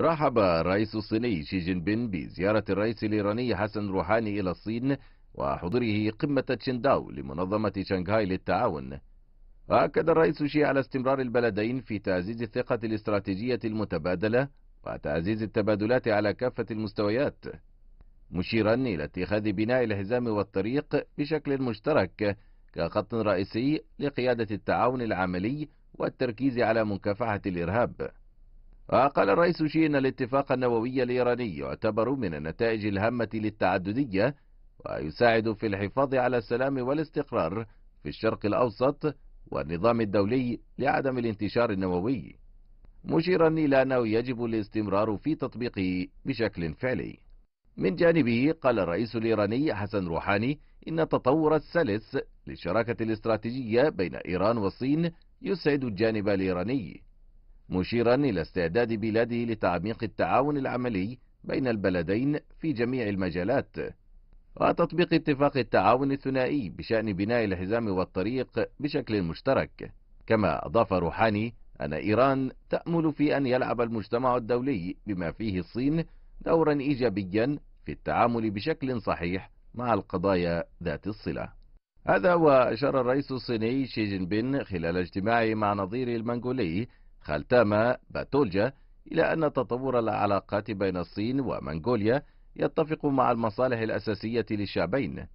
رحب الرئيس الصيني شي جين بين بزيارة الرئيس الإيراني حسن روحاني إلى الصين وحضره قمة تشنداو لمنظمة شنغهاي للتعاون وأكد الرئيس شي على استمرار البلدين في تعزيز الثقة الاستراتيجية المتبادلة وتعزيز التبادلات على كافة المستويات مشيرا إلى اتخاذ بناء الحزام والطريق بشكل مشترك كخط رئيسي لقيادة التعاون العملي والتركيز على مكافحة الإرهاب وقال الرئيس شي أن الاتفاق النووي الإيراني يعتبر من النتائج الهامة للتعددية ويساعد في الحفاظ على السلام والاستقرار في الشرق الأوسط والنظام الدولي لعدم الانتشار النووي مشيرا إلى أنه يجب الاستمرار في تطبيقه بشكل فعلي من جانبه قال الرئيس الإيراني حسن روحاني إن التطور السلس للشراكة الاستراتيجية بين إيران والصين يسعد الجانب الإيراني مشيرا إلى استعداد بلاده لتعميق التعاون العملي بين البلدين في جميع المجالات وتطبيق اتفاق التعاون الثنائي بشأن بناء الحزام والطريق بشكل مشترك كما أضاف روحاني أن إيران تأمل في أن يلعب المجتمع الدولي بما فيه الصين دورا إيجابيا في التعامل بشكل صحيح مع القضايا ذات الصلة هذا وأشار الرئيس الصيني شي جين بين خلال اجتماعه مع نظيره المنغولي خالتاما باتولجا إلى أن تطور العلاقات بين الصين ومنغوليا يتفق مع المصالح الأساسية للشعبين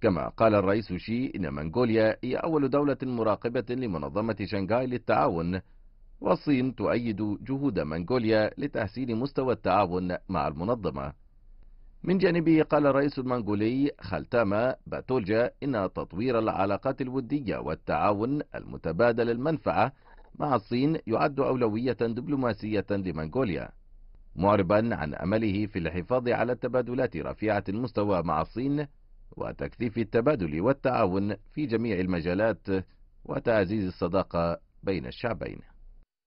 كما قال الرئيس شي إن منغوليا هي أول دولة مراقبة لمنظمة شنغهاي للتعاون والصين تؤيد جهود منغوليا لتحسين مستوى التعاون مع المنظمة من جانبه قال الرئيس المنغولي خالتاما باتولجا إن تطوير العلاقات الودية والتعاون المتبادل المنفعة مع الصين يعد أولوية دبلوماسية لمنغوليا معربا عن أمله في الحفاظ على التبادلات رفيعة المستوى مع الصين وتكثيف التبادل والتعاون في جميع المجالات وتعزيز الصداقة بين الشعبين